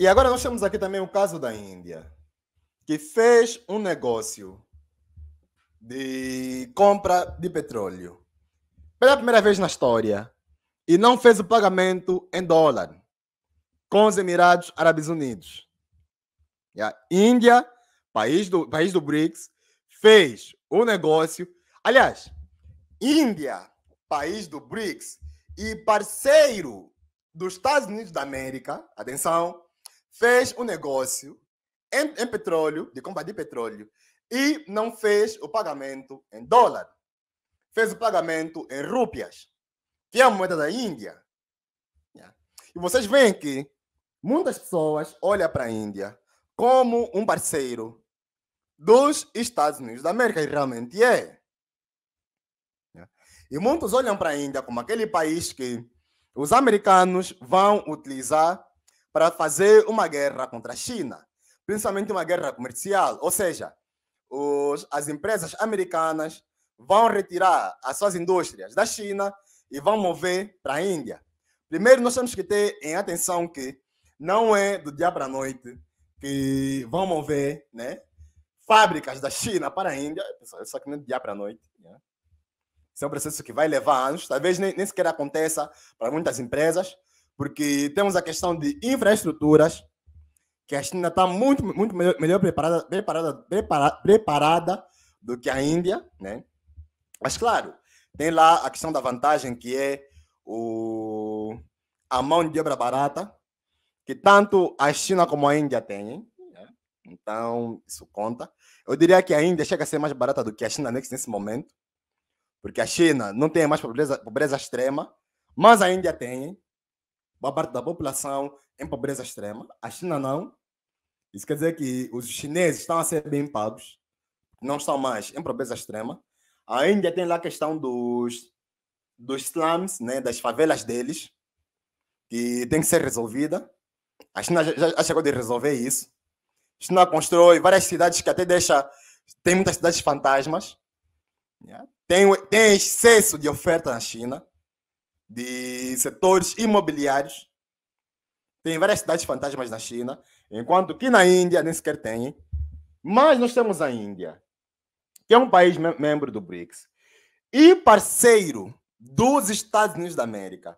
E agora nós temos aqui também o caso da Índia, que fez um negócio de compra de petróleo pela primeira vez na história e não fez o pagamento em dólar com os Emirados Árabes Unidos. E a Índia, país do, país do BRICS, fez o negócio. Aliás, Índia, país do BRICS e parceiro dos Estados Unidos da América, atenção, fez um negócio em, em petróleo, de compra de petróleo, e não fez o pagamento em dólar. Fez o pagamento em rúpias, que é a moeda da Índia. Né? E vocês veem que muitas pessoas olham para a Índia como um parceiro dos Estados Unidos da América, e realmente é. Né? E muitos olham para a Índia como aquele país que os americanos vão utilizar para fazer uma guerra contra a China, principalmente uma guerra comercial. Ou seja, os, as empresas americanas vão retirar as suas indústrias da China e vão mover para a Índia. Primeiro, nós temos que ter em atenção que não é do dia para a noite que vão mover né, fábricas da China para a Índia, só que não é do dia para a noite. Né? Isso é um processo que vai levar anos, talvez nem, nem sequer aconteça para muitas empresas, porque temos a questão de infraestruturas, que a China está muito, muito melhor, melhor preparada, preparada, prepara, preparada do que a Índia, né? Mas, claro, tem lá a questão da vantagem, que é o, a mão de obra barata, que tanto a China como a Índia têm. Né? Então, isso conta. Eu diria que a Índia chega a ser mais barata do que a China nesse momento, porque a China não tem mais pobreza, pobreza extrema, mas a Índia tem boa parte da população em pobreza extrema. A China não. Isso quer dizer que os chineses estão a ser bem pagos, não estão mais em pobreza extrema. A Índia tem lá a questão dos, dos slums, né, das favelas deles, que tem que ser resolvida. A China já, já chegou de resolver isso. A China constrói várias cidades que até deixa... Tem muitas cidades fantasmas. Tem, tem excesso de oferta na China de setores imobiliários. Tem várias cidades fantasmas na China, enquanto que na Índia nem sequer tem. Mas nós temos a Índia, que é um país mem membro do BRICS e parceiro dos Estados Unidos da América,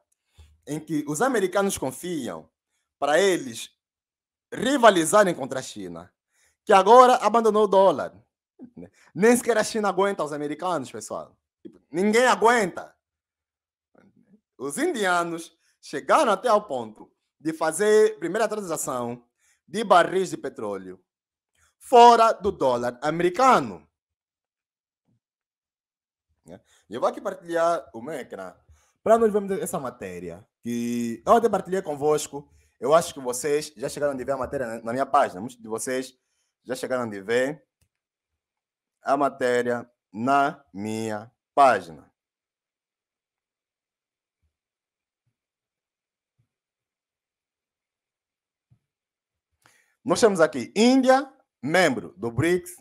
em que os americanos confiam para eles rivalizarem contra a China, que agora abandonou o dólar. Nem sequer a China aguenta os americanos, pessoal. Tipo, ninguém aguenta os indianos chegaram até ao ponto de fazer primeira transação de barris de petróleo fora do dólar americano. Né? Eu vou aqui partilhar o meu ecrã para nós vermos essa matéria que eu até partilhei convosco. Eu acho que vocês já chegaram a ver a matéria na minha página. Muitos de vocês já chegaram a ver a matéria na minha página. Nós temos aqui Índia, membro do BRICS,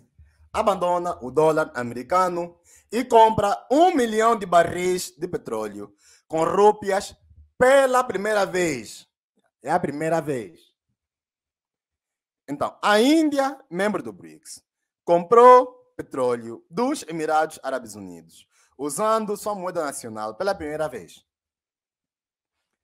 abandona o dólar americano e compra um milhão de barris de petróleo com rúpias pela primeira vez. É a primeira vez. Então, a Índia, membro do BRICS, comprou petróleo dos Emirados Árabes Unidos, usando sua moeda nacional pela primeira vez.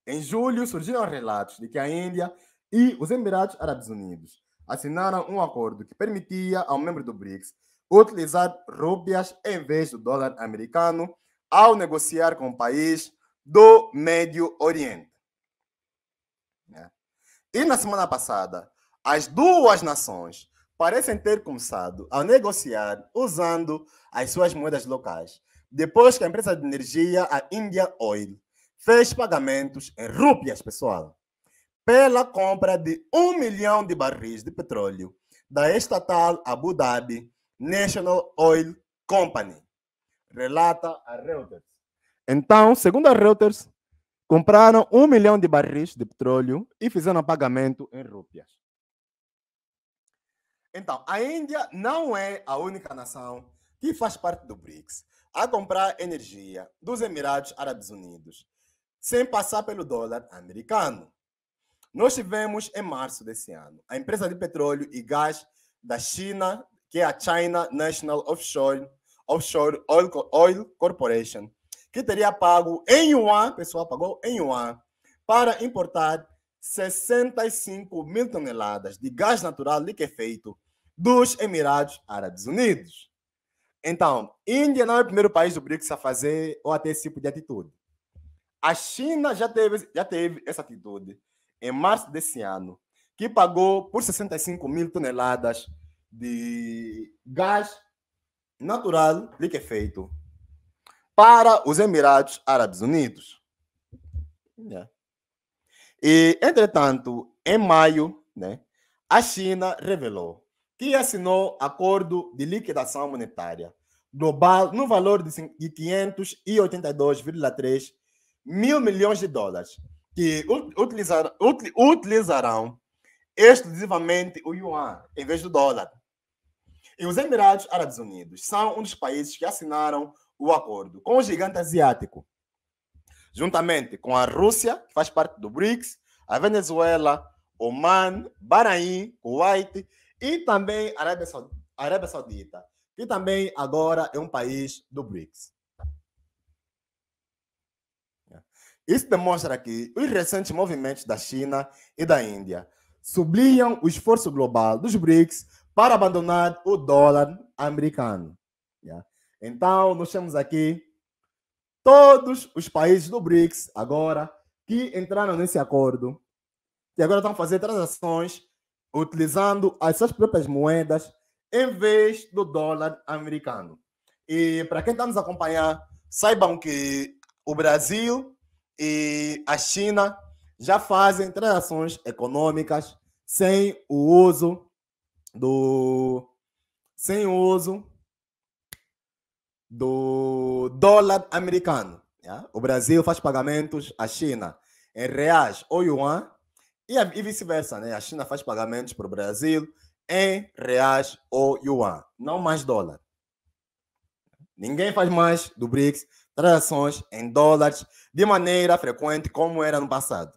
Em julho, surgiram relatos de que a Índia e os Emirados Árabes Unidos assinaram um acordo que permitia ao membro do BRICS utilizar rúpias em vez do dólar americano ao negociar com o país do Médio Oriente. Né? E na semana passada, as duas nações parecem ter começado a negociar usando as suas moedas locais, depois que a empresa de energia, a India Oil, fez pagamentos em rúpias, pessoal pela compra de um milhão de barris de petróleo da estatal Abu Dhabi National Oil Company, relata a Reuters. Então, segundo a Reuters, compraram um milhão de barris de petróleo e fizeram pagamento em rúpias. Então, a Índia não é a única nação que faz parte do BRICS a comprar energia dos Emirados Árabes Unidos sem passar pelo dólar americano. Nós tivemos em março desse ano a empresa de petróleo e gás da China, que é a China National Offshore, Offshore Oil, Oil Corporation, que teria pago em yuan, pessoal, pagou em yuan, para importar 65 mil toneladas de gás natural liquefeito dos Emirados Árabes Unidos. Então, Índia não é o primeiro país do BRICS a fazer ou a ter esse tipo de atitude. A China já teve, já teve essa atitude em março desse ano, que pagou por 65 mil toneladas de gás natural liquefeito para os Emirados Árabes Unidos. Né? E, entretanto, em maio, né, a China revelou que assinou acordo de liquidação monetária global no valor de 582,3 mil milhões de dólares que utilizar, utilizarão exclusivamente o yuan em vez do dólar. E os Emirados Árabes Unidos são um dos países que assinaram o acordo com o gigante asiático, juntamente com a Rússia, que faz parte do BRICS, a Venezuela, Oman, Bahrein, Kuwait e também a Arábia Saudita, que também agora é um país do BRICS. Isso demonstra que os recentes movimentos da China e da Índia sublinham o esforço global dos BRICS para abandonar o dólar americano. Yeah? Então, nós temos aqui todos os países do BRICS agora que entraram nesse acordo e agora estão fazendo transações utilizando as suas próprias moedas em vez do dólar americano. E para quem está nos acompanhando, saibam que o Brasil e a China já fazem transações econômicas sem o uso do sem o uso do dólar americano. Yeah? Né? O Brasil faz pagamentos à China em reais ou yuan e, e vice-versa. Né? A China faz pagamentos para o Brasil em reais ou yuan, não mais dólar. Ninguém faz mais do BRICS transações em dólares de maneira frequente, como era no passado.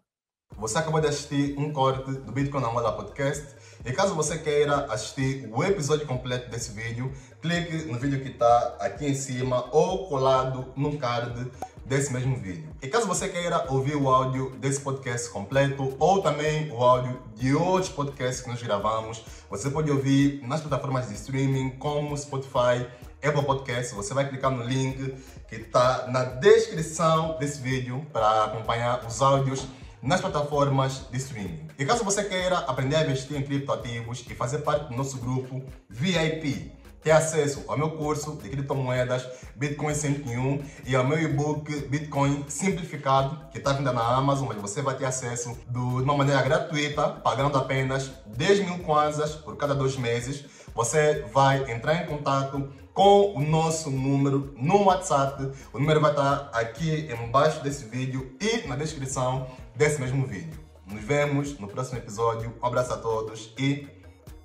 Você acabou de assistir um corte do Bitcoin na Moda Podcast. E caso você queira assistir o episódio completo desse vídeo, clique no vídeo que está aqui em cima ou colado no card desse mesmo vídeo. E caso você queira ouvir o áudio desse podcast completo ou também o áudio de outros podcasts que nós gravamos, você pode ouvir nas plataformas de streaming como Spotify, Apple Podcast, você vai clicar no link que está na descrição desse vídeo para acompanhar os áudios nas plataformas de streaming. E caso você queira aprender a investir em criptoativos e fazer parte do nosso grupo VIP, ter acesso ao meu curso de criptomoedas Bitcoin 101 e ao meu e-book Bitcoin Simplificado, que está vindo na Amazon, mas você vai ter acesso de uma maneira gratuita, pagando apenas 10 mil kwanzas por cada dois meses você vai entrar em contato com o nosso número no WhatsApp. O número vai estar aqui embaixo desse vídeo e na descrição desse mesmo vídeo. Nos vemos no próximo episódio. Um abraço a todos e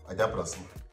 até a próxima.